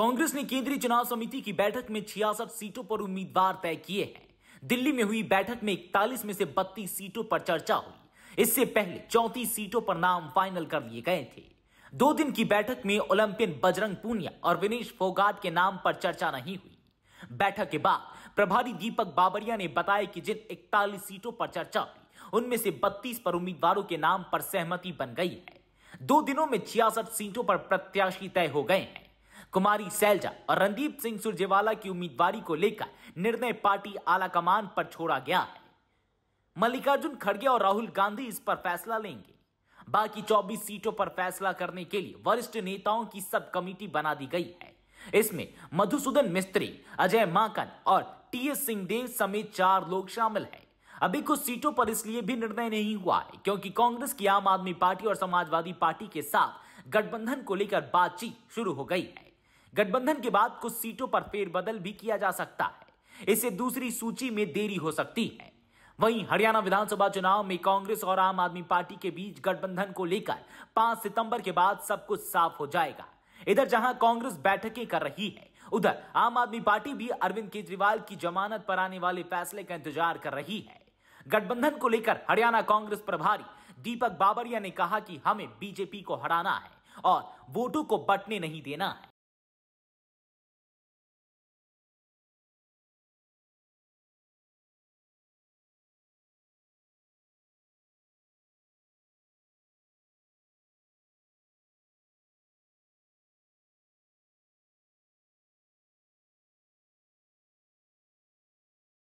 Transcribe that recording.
कांग्रेस ने केंद्रीय चुनाव समिति की बैठक में छियासठ सीटों पर उम्मीदवार तय किए हैं दिल्ली में हुई बैठक में इकतालीस में से बत्तीस सीटों पर चर्चा हुई इससे पहले चौतीस सीटों पर नाम फाइनल कर लिए गए थे दो दिन की बैठक में ओलंपियन बजरंग पूनिया और विनेश फोगाट के नाम पर चर्चा नहीं हुई बैठक के बाद प्रभारी दीपक बाबरिया ने बताया कि जिन इकतालीस सीटों पर चर्चा हुई उनमें से बत्तीस पर उम्मीदवारों के नाम पर सहमति बन गई है दो दिनों में छियासठ सीटों पर प्रत्याशी तय हो गए हैं कुमारी सैलजा और रणदीप सिंह सुरजेवाला की उम्मीदवारी को लेकर निर्णय पार्टी आलाकमान पर छोड़ा गया है मल्लिकार्जुन खड़गे और राहुल गांधी इस पर फैसला लेंगे बाकी 24 सीटों पर फैसला करने के लिए वरिष्ठ नेताओं की सब कमेटी बना दी गई है इसमें मधुसूदन मिस्त्री अजय माकन और टी एस सिंहदेव समेत चार लोग शामिल हैं अभी कुछ सीटों पर इसलिए भी निर्णय नहीं हुआ है क्योंकि कांग्रेस की आम आदमी पार्टी और समाजवादी पार्टी के साथ गठबंधन को लेकर बातचीत शुरू हो गई है गठबंधन के बाद कुछ सीटों पर फेरबदल भी किया जा सकता है इससे दूसरी सूची में देरी हो सकती है वहीं हरियाणा विधानसभा चुनाव में कांग्रेस और आम आदमी पार्टी के बीच गठबंधन को लेकर 5 सितंबर के बाद सब कुछ साफ हो जाएगा इधर जहां कांग्रेस बैठकें कर रही है उधर आम आदमी पार्टी भी अरविंद केजरीवाल की जमानत पर आने वाले फैसले का इंतजार कर रही है गठबंधन को लेकर हरियाणा कांग्रेस प्रभारी दीपक बाबरिया ने कहा कि हमें बीजेपी को हराना है और वोटों को बटने नहीं देना है